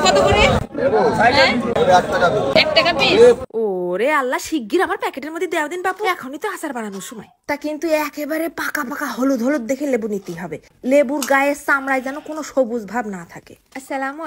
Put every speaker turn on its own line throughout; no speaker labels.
হ্যাঁ? ওরে আল্লাহ শিগগির আমার প্যাকেটের মধ্যে দেওয়া দিন বাপু এখনই তো আচার বানানোর সময় তা কিন্তু একেবারে পাকা পাকা হলুদ হলুদ দেখে লেবু হবে লেবুর গায়ে চামড়ায় যেন কোনো সবুজ ভাব না থাকে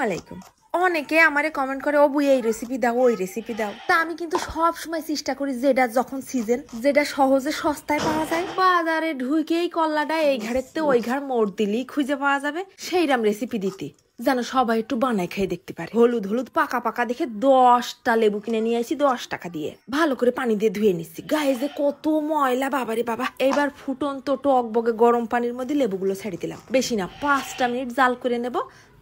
আলাইকুম অনেকে আমারে কমেন্ট করে অবু এই রেসিপি দাও ওই রেসিপি দাও তা আমি কিন্তু সব সময় চেষ্টা করি যেটা যখন সিজন যেটা সহজে সস্তায় পাওয়া যায় বাজারে ঢুকেই কল্লাটা এই ঘাড়েতে ওই ঘাড় মোড় দিলেই খুঁজে পাওয়া যাবে সেইরাম রেসিপি দিতে যেন সবাই একটু বানায় খেয়ে দেখতে পারে হলুদ হলুদ পাকা পাকা দেখে দশটা লেবু কিনে নিয়ে আসি দশ টাকা দিয়ে ভালো করে পানি দিয়ে ধুয়ে নিচ্ছি গায়ে যে কত ময়লা বাবারে বাবা এবার ফুটন্ত টক বগে গরম পানির মধ্যে লেবুগুলো ছেড়ে দিলাম বেশি না পাঁচটা মিনিট জাল করে নেব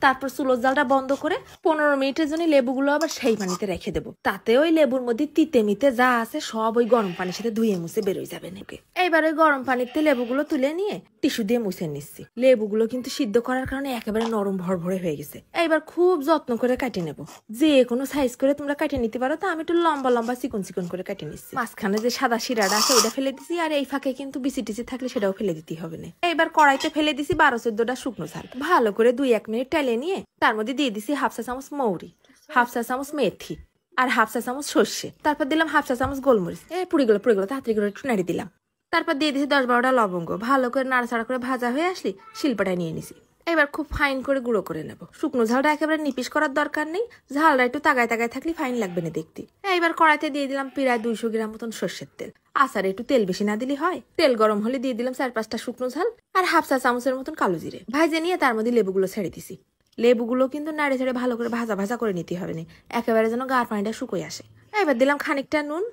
তারপর চুলোর জালটা বন্ধ করে পনেরো মিনিটের জন্য লেবুগুলো আবার সেই পানিতে রেখে দেবো তাতে ওই লেবুর মধ্যে তিতে মিতে যা আছে সব ওই গরম পানির সাথে ধুয়ে মুছে বেরোয় যাবে নাকি এইবার ওই গরম পানিতে লেবুগুলো তুলে নিয়ে টিস্যু দিয়ে মুছে নিচ্ছি লেবুগুলো কিন্তু সিদ্ধ করার কারণে একেবারে নরম ভরভরে হয়ে গেছে এইবার খুব যত্ন করে কাটে নেবো যে কোনো সাইজ করে তোমরা কাটে নিতে পারো তো আমি একটু লম্বা লম্বা চিকন চিকন করে কাটে নিচ্ছি মাঝখানে যে সাদা শিরাটা আছে ওইটা ফেলে দিছি আর এই ফাঁকে কিন্তু বিচি টিচি থাকলে সেটাও ফেলে দিতে হবে না এইবার কড়াইতে ফেলে দিছি বারো চোদ্দটা শুকনো ঝাল ভালো করে দুই এক মিনিট টেলে ভেজে নিয়ে তার মধ্যে দিয়ে দিছি হাফ চা চামচ মৌরি হাফ চা চামচ মেথি আর হাফ চা চামচ সর্ষে তারপর দিলাম হাফ চা চামচ গোলমরিচ এ পুড়িগুলো পুড়িগুলো তাড়াতাড়ি করে একটু নাড়ি দিলাম তারপর দিয়ে দিছি দশ বারোটা লবঙ্গ ভালো করে নাড়াচাড়া করে ভাজা হয়ে আসলি শিল্পটা নিয়ে নিছি এবার খুব ফাইন করে গুঁড়ো করে নেব শুকনো ঝালটা একেবারে নিপিস করার দরকার নেই ঝালটা একটু তাগায় তাগায় থাকলে ফাইন লাগবে না দেখতে এবার কড়াইতে দিয়ে দিলাম প্রায় দুইশো গ্রাম মতন সর্ষের তেল আচারে একটু তেল বেশি না দিলে হয় তেল গরম হলে দিয়ে দিলাম চার পাঁচটা শুকনো ঝাল আর হাফ চা চামচের মতন কালো জিরে ভাইজে নিয়ে তার মধ্যে লেবুগুলো ছেড়ে দিছি লেবুগুলো কিন্তু নাড়ে ছেড়ে ভালো করে ভাজা ভাজা করে নিতে হবে না একেবারে যেন গার পানিটা শুকোয় আসে এবার দিলাম খানিকটা নুন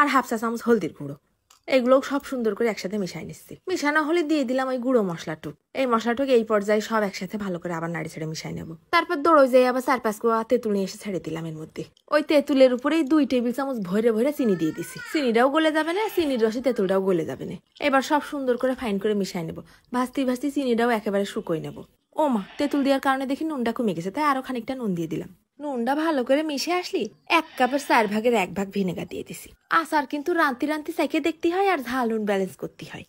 আর হাফ চা চামচ হলদির গুঁড়ো এগুলো সব সুন্দর করে একসাথে মিশাই নিচ্ছি মিশানো হলে দিয়ে দিলাম ওই গুঁড়ো মশলাটুক এই মশলাটুক এই পর্যায়ে সব একসাথে ভালো করে আবার নাড়ি ছেড়ে মিশাই নেব তারপর দৌড়ো যাই আবার চার পাঁচ কোয়া তেঁতুল নিয়ে এসে ছেড়ে দিলাম এর মধ্যে ওই তেঁতুলের উপরে দুই টেবিল চামচ ভরে ভরে চিনি দিয়ে দিছি চিনিটাও গলে যাবে না চিনির রসে তেঁতুলটাও গলে যাবে না এবার সব সুন্দর করে ফাইন করে মিশাই নেব ভাজতে ভাজতে চিনিটাও একেবারে শুকোই নেব ও মা তেঁতুল দেওয়ার কারণে দেখি নুনটা কমে গেছে তাই আরও খানিকটা নুন দিয়ে দিলাম নুনটা ভালো করে মিশে আসলি এক কাপের চার ভাগের এক ভাগ ভিনেগার দিয়ে দিছি আসার কিন্তু রান্তি রান্তি চাইকে দেখতে হয় আর ঝাল নুন ব্যালেন্স করতে হয়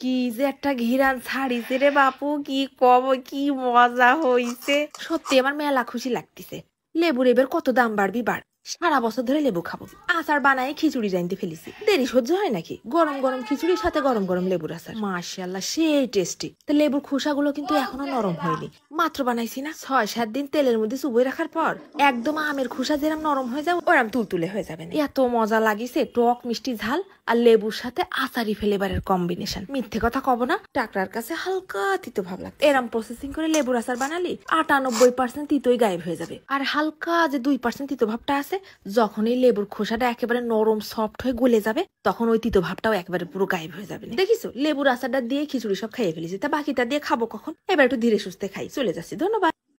কি যে একটা ঘিরান ছাড়িছে রে বাপু কি কব কি মজা হইছে সত্যি আমার মেলা খুশি লাগতেছে লেবুর এবার কত দাম বাড়বি বাড় সারা বছর ধরে লেবু খাবো আচার বানায় খিচুড়ি জানতে ফেলেছি দেরি সহ্য হয় নাকি গরম গরম খিচুড়ির সাথে গরম গরম লেবুর আচার মার্শাল্লাহ সেই টেস্টি তা লেবুর খোসাগুলো কিন্তু এখনো নরম হয়নি মাত্র বানাইছি না ছয় সাত দিন তেলের মধ্যে চুবই রাখার পর একদম আমের খোসা যেরম নরম হয়ে যাবে ওরম তুলতুলে হয়ে যাবে এত মজা লাগিছে টক মিষ্টি ঝাল আর লেবুর সাথে আচারি ফ্লেভারের কম্বিনেশন মিথ্যে কথা কব না টাকরার কাছে হালকা তিতো ভাব লাগতো এরম প্রসেসিং করে লেবুর আচার বানালি আটানব্বই পার্সেন্ট তিতোই গায়েব হয়ে যাবে আর হালকা যে দুই পার্সেন্ট তিতো ভাবটা আছে যখন এই লেবুর খোসাটা একেবারে নরম সফট হয়ে গলে যাবে তখন ওই তিতো ভাবটাও একেবারে পুরো গায়েব হয়ে যাবে দেখিস লেবুর আচারটা দিয়ে খিচুড়ি সব খাইয়ে ফেলেছি তা বাকিটা দিয়ে খাবো কখন এবার একটু ধীরে সুস্থে খাই চলে যাচ্ছি ধন্যবাদ